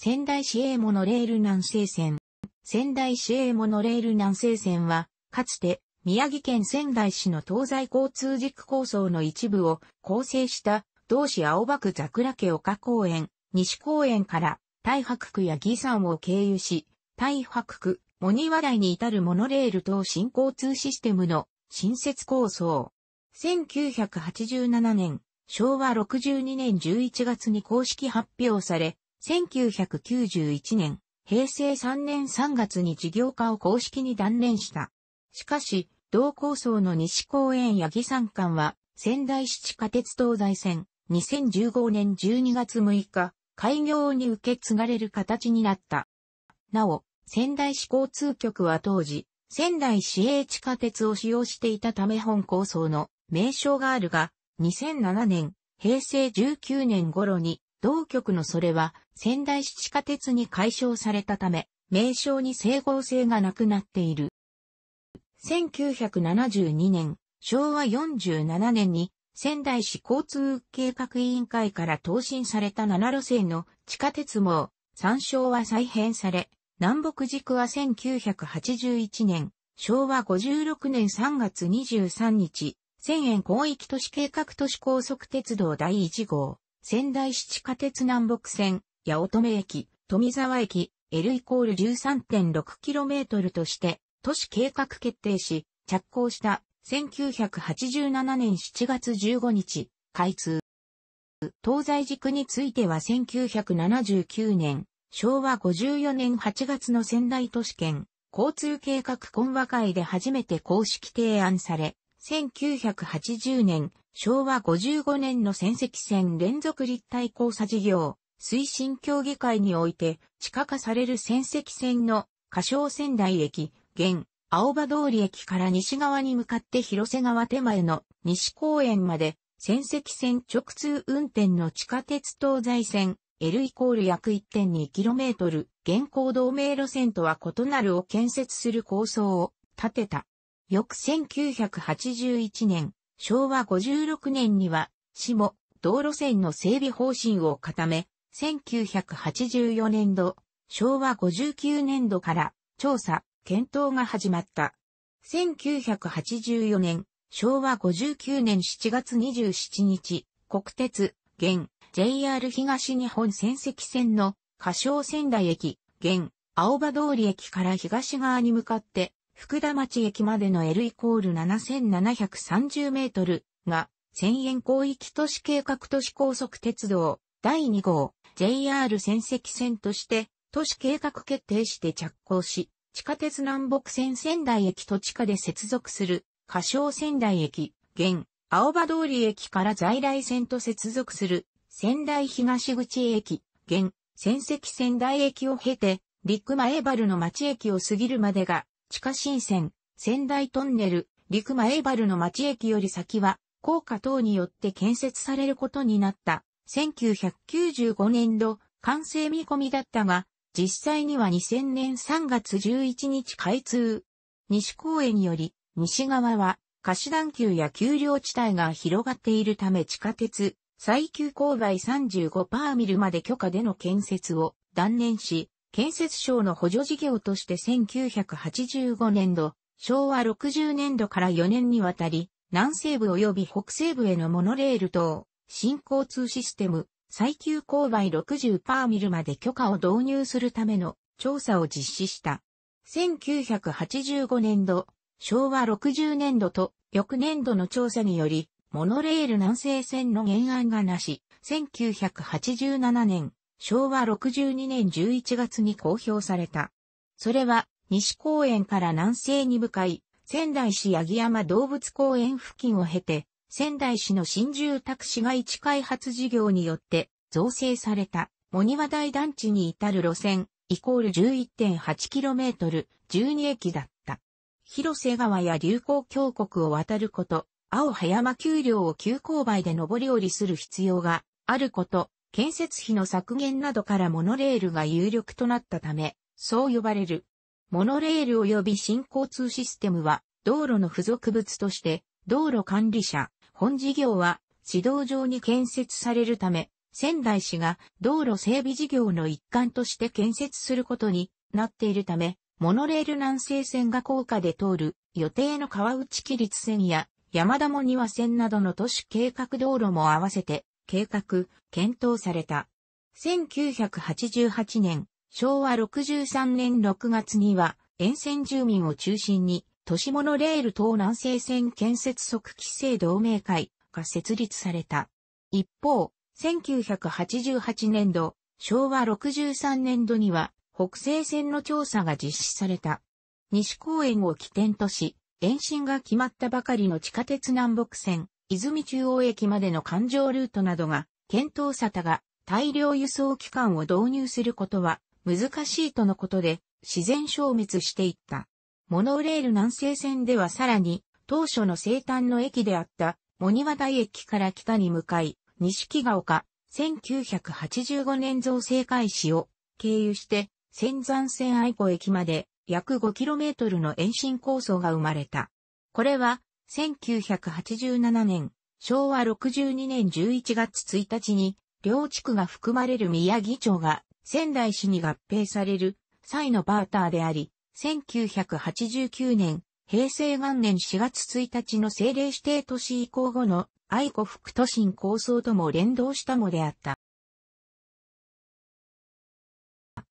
仙台市営モノレール南西線。仙台市営モノレール南西線は、かつて宮城県仙台市の東西交通軸構想の一部を構成した同市青葉区桜家丘公園、西公園から大白区や義山を経由し、大白区、モニワ台に至るモノレール等新交通システムの新設構想。1987年、昭和62年11月に公式発表され、1991年、平成3年3月に事業化を公式に断念した。しかし、同構想の西公園八木山間は、仙台市地下鉄東西線、2015年12月6日、開業に受け継がれる形になった。なお、仙台市交通局は当時、仙台市営地下鉄を使用していたため本構想の名称があるが、2007年、平成19年頃に同局のそれは仙台市地下鉄に解消されたため、名称に整合性がなくなっている。1972年、昭和47年に仙台市交通計画委員会から答申された7路線の地下鉄網、参照は再編され、南北軸は1981年、昭和56年3月23日、千円広域都市計画都市高速鉄道第1号、仙台市地下鉄南北線、八乙女駅、富沢駅、L イコール 13.6km として、都市計画決定し、着工した1987年7月15日、開通。東西軸については1979年、昭和54年8月の仙台都市圏、交通計画懇和会で初めて公式提案され、1980年昭和55年の戦績戦連続立体交差事業、推進協議会において、地下化される戦績線の、歌唱仙台駅、現、青葉通り駅から西側に向かって広瀬川手前の西公園まで、戦績線直通運転の地下鉄東西線、L イコール約 1.2km、現行同盟路線とは異なるを建設する構想を立てた。翌1981年、昭和56年には、市も道路線の整備方針を固め、1984年度、昭和59年度から調査、検討が始まった。1984年、昭和59年7月27日、国鉄、現、JR 東日本仙石線の、歌唱仙台駅、現、青葉通り駅から東側に向かって、福田町駅までの L イコール7730メートルが、千円広域都市計画都市高速鉄道第2号 JR 仙石線として都市計画決定して着工し、地下鉄南北線仙台駅と地下で接続する仮称仙台駅、現青葉通り駅から在来線と接続する仙台東口駅、現仙石仙台駅を経て、陸前原の町駅を過ぎるまでが地下新線、仙台トンネル、陸間エイバルの町駅より先は、高架等によって建設されることになった。1995年度、完成見込みだったが、実際には2000年3月11日開通。西公園より、西側は、貸し段丘や丘陵地帯が広がっているため地下鉄、最急勾配35パーミルまで許可での建設を断念し、建設省の補助事業として1985年度、昭和60年度から4年にわたり、南西部及び北西部へのモノレール等、新交通システム、最急勾配60パーミルまで許可を導入するための調査を実施した。1985年度、昭和60年度と翌年度の調査により、モノレール南西線の原案がなし、1987年、昭和62年11月に公表された。それは、西公園から南西に向かい、仙台市八木山動物公園付近を経て、仙台市の新住宅市街地開発事業によって造成された、モニワ団地に至る路線、イコール 11.8km、12駅だった。広瀬川や流行峡谷を渡ること、青葉山丘陵を急勾配で上り下りする必要があること、建設費の削減などからモノレールが有力となったため、そう呼ばれる。モノレール及び新交通システムは、道路の付属物として、道路管理者、本事業は、指導上に建設されるため、仙台市が道路整備事業の一環として建設することになっているため、モノレール南西線が高架で通る予定の川内規律線や山田も庭線などの都市計画道路も合わせて計画、検討された。1988年、昭和63年6月には、沿線住民を中心に、都市モノレール東南西線建設即規制同盟会が設立された。一方、1988年度、昭和63年度には、北西線の調査が実施された。西公園を起点とし、延伸が決まったばかりの地下鉄南北線、泉中央駅までの環状ルートなどが、検討沙汰が大量輸送機関を導入することは難しいとのことで、自然消滅していった。モノレール南西線ではさらに、当初の生誕の駅であった、モニワ台駅から北に向かい、西木が丘、1985年造成開始を経由して、仙山線愛子駅まで約 5km の延伸構想が生まれた。これは1987年、昭和62年11月1日に、両地区が含まれる宮城町が仙台市に合併される際のバーターであり、1989年、平成元年4月1日の政令指定都市移行後の愛子副都心構想とも連動したのであった。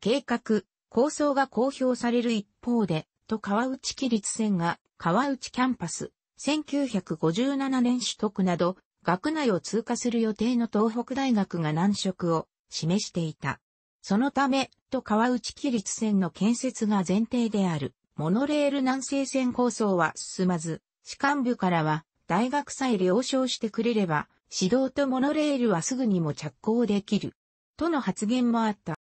計画、構想が公表される一方で、と川内規律線が川内キャンパス、1957年取得など、学内を通過する予定の東北大学が難色を示していた。そのため、と川内規律線の建設が前提である、モノレール南西線構想は進まず、士官部からは、大学さえ了承してくれれば、指導とモノレールはすぐにも着工できる。との発言もあった。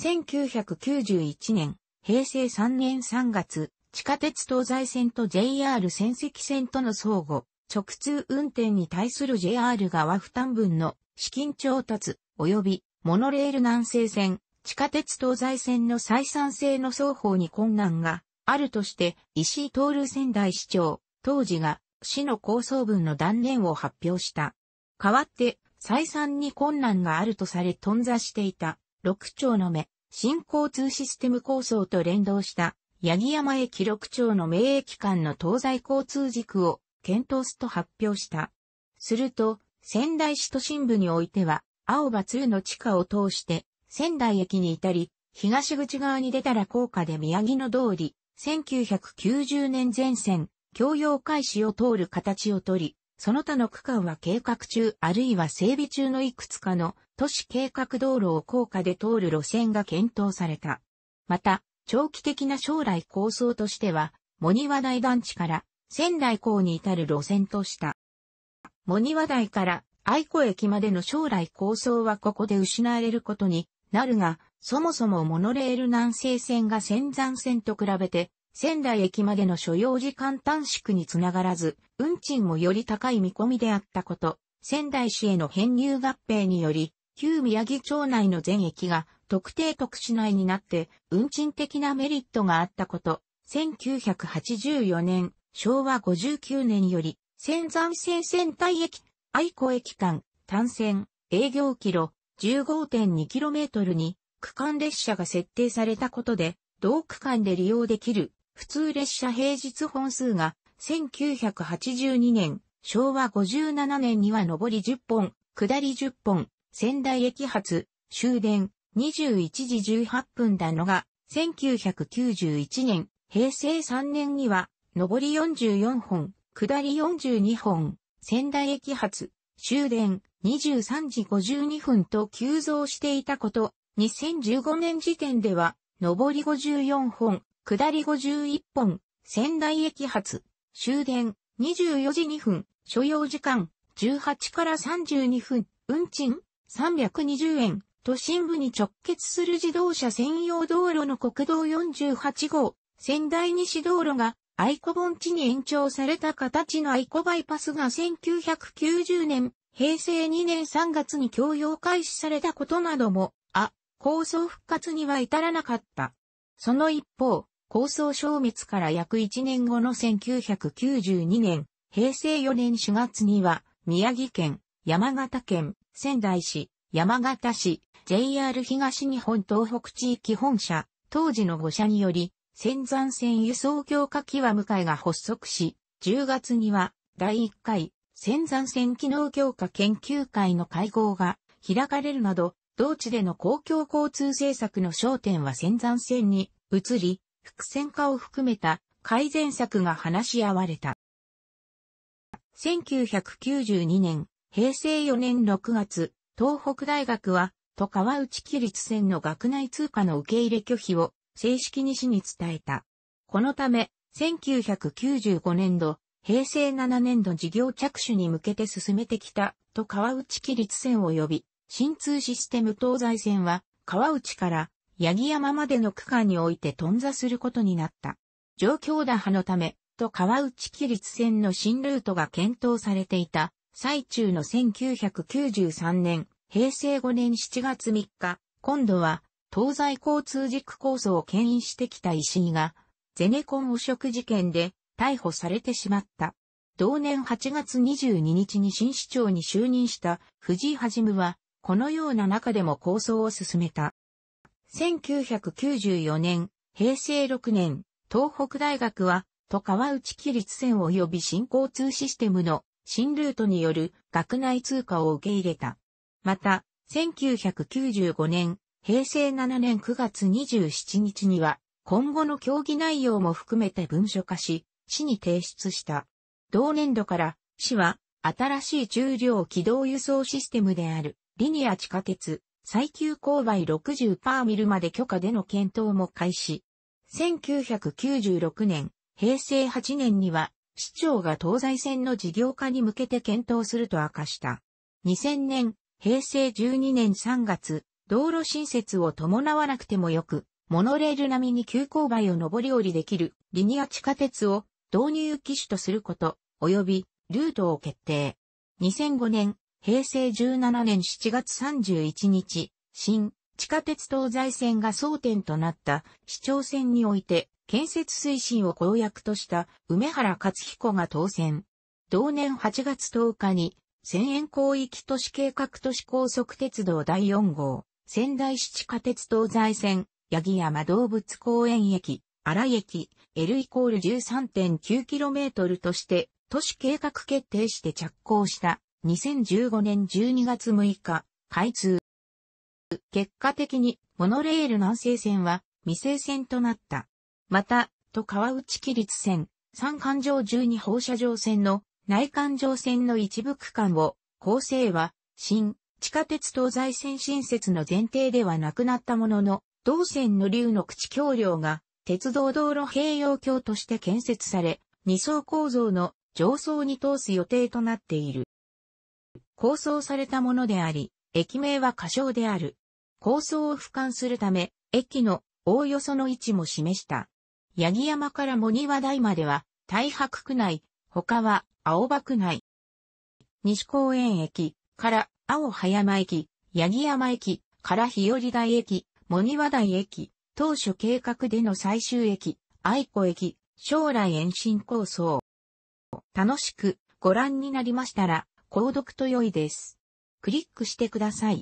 1991年、平成3年3月、地下鉄東西線と JR 仙石線との相互、直通運転に対する JR 側負担分の資金調達、及びモノレール南西線、地下鉄東西線の採算性の双方に困難があるとして、石井徹仙台市長、当時が市の構想分の断念を発表した。代わって、採算に困難があるとされ頓挫していた、6丁の目、新交通システム構想と連動した八木山駅六町の名駅間の東西交通軸を検討すと発表した。すると、仙台市都心部においては、青葉通の地下を通して、仙台駅に至り、東口側に出たら高架で宮城の通り、1990年前線、共用開始を通る形をとり、その他の区間は計画中あるいは整備中のいくつかの都市計画道路を高架で通る路線が検討された。また、長期的な将来構想としては、茂庭台団地から仙台港に至る路線とした。茂庭台から愛子駅までの将来構想はここで失われることになるが、そもそもモノレール南西線が仙山線と比べて、仙台駅までの所要時間短縮につながらず、運賃もより高い見込みであったこと、仙台市への編入合併により、旧宮城町内の全駅が特定特殊内になって運賃的なメリットがあったこと、1984年、昭和59年より、仙山線仙台駅、愛子駅間、単線、営業キロ、15.2km に、区間列車が設定されたことで、同区間で利用できる、普通列車平日本数が、1982年、昭和57年には上り10本、下り10本、仙台駅発、終電、21時18分だのが、1991年、平成3年には、上り44本、下り42本、仙台駅発、終電、23時52分と急増していたこと、2015年時点では、上り54本、下り51本、仙台駅発、終電、24時2分、所要時間、18から32分、運賃、320円、都心部に直結する自動車専用道路の国道48号、仙台西道路が愛子盆地に延長された形の愛子バイパスが1990年、平成2年3月に供用開始されたことなども、あ、構想復活には至らなかった。その一方、構想消滅から約1年後の1992年、平成4年4月には、宮城県、山形県、仙台市、山形市、JR 東日本東北地域本社、当時の5社により、仙山線輸送強化基は迎えが発足し、10月には第1回仙山線機能強化研究会の会合が開かれるなど、同地での公共交通政策の焦点は仙山線に移り、伏線化を含めた改善策が話し合われた。1992年、平成4年6月、東北大学はと川内規律線の学内通貨の受け入れ拒否を正式に市に伝えた。このため、1995年度、平成7年度事業着手に向けて進めてきた、と川内規律線及び、新通システム東西線は、川内から八木山までの区間において頓挫することになった。状況打破のため、と川内規律線の新ルートが検討されていた、最中の1993年、平成5年7月3日、今度は東西交通軸構想を牽引してきた石井が、ゼネコン汚職事件で逮捕されてしまった。同年8月22日に新市長に就任した藤井はじむは、このような中でも構想を進めた。1994年、平成6年、東北大学は、都川内規律線及び新交通システムの新ルートによる学内通貨を受け入れた。また、1995年、平成7年9月27日には、今後の協議内容も含めて文書化し、市に提出した。同年度から、市は、新しい重量軌道輸送システムである、リニア地下鉄、最急勾配60パーミルまで許可での検討も開始。1996年、平成8年には、市長が東西線の事業化に向けて検討すると明かした。2000年、平成12年3月、道路新設を伴わなくてもよく、モノレール並みに急勾配を上り下りできるリニア地下鉄を導入機種とすること、及びルートを決定。2005年、平成17年7月31日、新地下鉄東西線が争点となった市長選において建設推進を公約とした梅原勝彦が当選。同年8月10日に千円広域都市計画都市高速鉄道第4号、仙台市地下鉄東西線、八木山動物公園駅、荒井駅、L イコール 13.9km として、都市計画決定して着工した2015年12月6日、開通。結果的に、モノレール南西線は未成線となった。また、と川内規律線、三環状12放射状線の内環状線の一部区間を、構成は、新、地下鉄東西線新設の前提ではなくなったものの、同線の竜の口橋梁が、鉄道道路併用橋として建設され、二層構造の上層に通す予定となっている。構想されたものであり、駅名は仮称である。構想を俯瞰するため、駅のおおよその位置も示した。八木山から茂庭台までは、太白区内、他は、青葉区内。西公園駅から青葉山駅、八木山駅から日和台駅、茂庭台駅、当初計画での最終駅、愛子駅、将来延伸構想。楽しくご覧になりましたら、購読と良いです。クリックしてください。